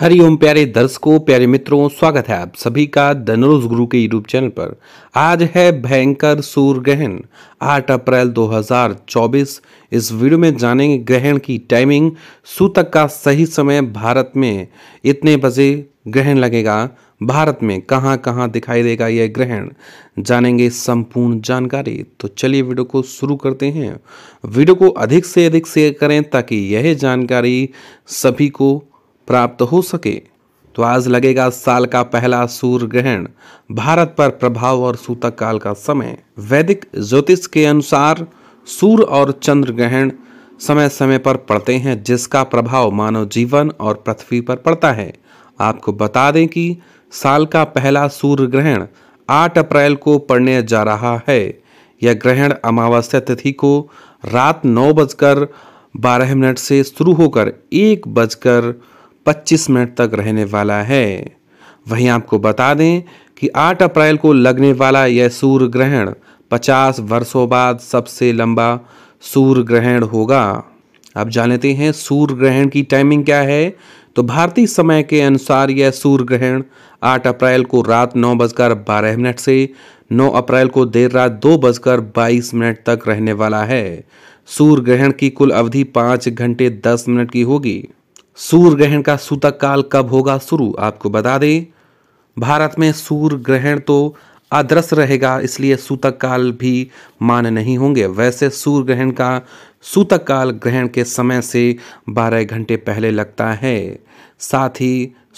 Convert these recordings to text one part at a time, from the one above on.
हरिओम प्यारे दर्शकों प्यारे मित्रों स्वागत है आप सभी का धनुष गुरु के यूट्यूब चैनल पर आज है भयंकर सूर्य ग्रहण 8 अप्रैल 2024 इस वीडियो में जानेंगे ग्रहण की टाइमिंग सूतक का सही समय भारत में इतने बजे ग्रहण लगेगा भारत में कहां कहां दिखाई देगा यह ग्रहण जानेंगे संपूर्ण जानकारी तो चलिए वीडियो को शुरू करते हैं वीडियो को अधिक से अधिक शेयर करें ताकि यह जानकारी सभी को प्राप्त हो सके तो आज लगेगा साल का पहला सूर्य ग्रहण भारत पर प्रभाव और सूतक काल का समय वैदिक ज्योतिष के अनुसार सूर्य और चंद्र ग्रहण समय समय पर पड़ते हैं जिसका प्रभाव मानव जीवन और पृथ्वी पर पड़ता है आपको बता दें कि साल का पहला सूर्य ग्रहण 8 अप्रैल को पड़ने जा रहा है यह ग्रहण अमावस्या तिथि को रात नौ बजकर बारह मिनट से शुरू होकर एक बजकर 25 मिनट तक रहने वाला है वहीं आपको बता दें कि 8 अप्रैल को लगने वाला यह सूर्य ग्रहण 50 वर्षों बाद सबसे लंबा सूर्य ग्रहण होगा आप जान लेते हैं सूर्य ग्रहण की टाइमिंग क्या है तो भारतीय समय के अनुसार यह सूर्य ग्रहण 8 अप्रैल को रात नौ बजकर बारह मिनट से 9 अप्रैल को देर रात दो बजकर बाईस मिनट तक रहने वाला है सूर्य ग्रहण की कुल अवधि पाँच घंटे दस मिनट की होगी सूर्य ग्रहण का सूतक काल कब होगा शुरू आपको बता दें भारत में सूर्य ग्रहण तो अदृश्य रहेगा इसलिए सूतक काल भी मान नहीं होंगे वैसे सूर्य ग्रहण का सूतक काल ग्रहण के समय से 12 घंटे पहले लगता है साथ ही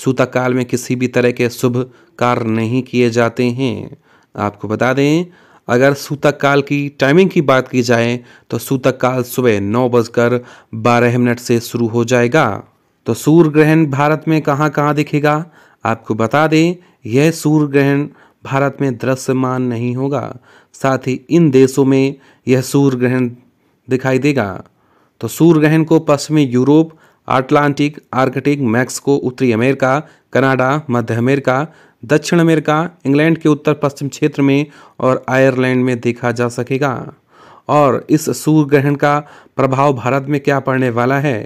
सूतक काल में किसी भी तरह के शुभ कार्य नहीं किए जाते हैं आपको बता दें अगर सूतक काल की टाइमिंग की बात की जाए तो सूतक काल सुबह नौ बजकर बारह मिनट से शुरू हो जाएगा तो सूर्य ग्रहण भारत में कहाँ कहाँ दिखेगा आपको बता दें यह सूर्य ग्रहण भारत में दृश्यमान नहीं होगा साथ ही इन देशों में यह सूर्य ग्रहण दिखाई देगा तो सूर्य ग्रहण को पश्चिमी यूरोप अटलांटिक आर्कटिक मैक्सिको उत्तरी अमेरिका कनाडा मध्य अमेरिका दक्षिण अमेरिका इंग्लैंड के उत्तर पश्चिम क्षेत्र में और आयरलैंड में देखा जा सकेगा और इस सूर्य ग्रहण का प्रभाव भारत में क्या पड़ने वाला है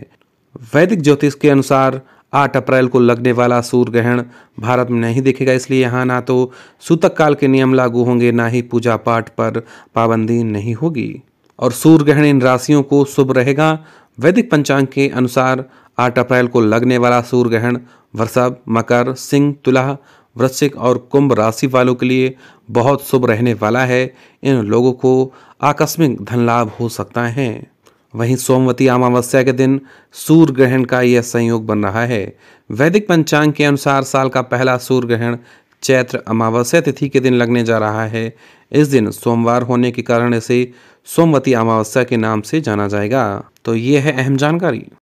वैदिक ज्योतिष के अनुसार 8 अप्रैल को लगने वाला सूर्य ग्रहण भारत में नहीं दिखेगा इसलिए यहाँ ना तो सूतक काल के नियम लागू होंगे ना ही पूजा पाठ पर पाबंदी नहीं होगी और सूर्य ग्रहण इन राशियों को शुभ रहेगा वैदिक पंचांग के अनुसार 8 अप्रैल को लगने वाला सूर्य ग्रहण वृषभ मकर सिंह तुला वृश्चिक और कुंभ राशि वालों के लिए बहुत शुभ रहने वाला है इन लोगों को आकस्मिक धन लाभ हो सकता है वहीं सोमवती अमावस्या के दिन सूर्य ग्रहण का यह संयोग बन रहा है वैदिक पंचांग के अनुसार साल का पहला सूर्य ग्रहण चैत्र अमावस्या तिथि के दिन लगने जा रहा है इस दिन सोमवार होने के कारण इसे सोमवती अमावस्या के नाम से जाना जाएगा तो ये है अहम जानकारी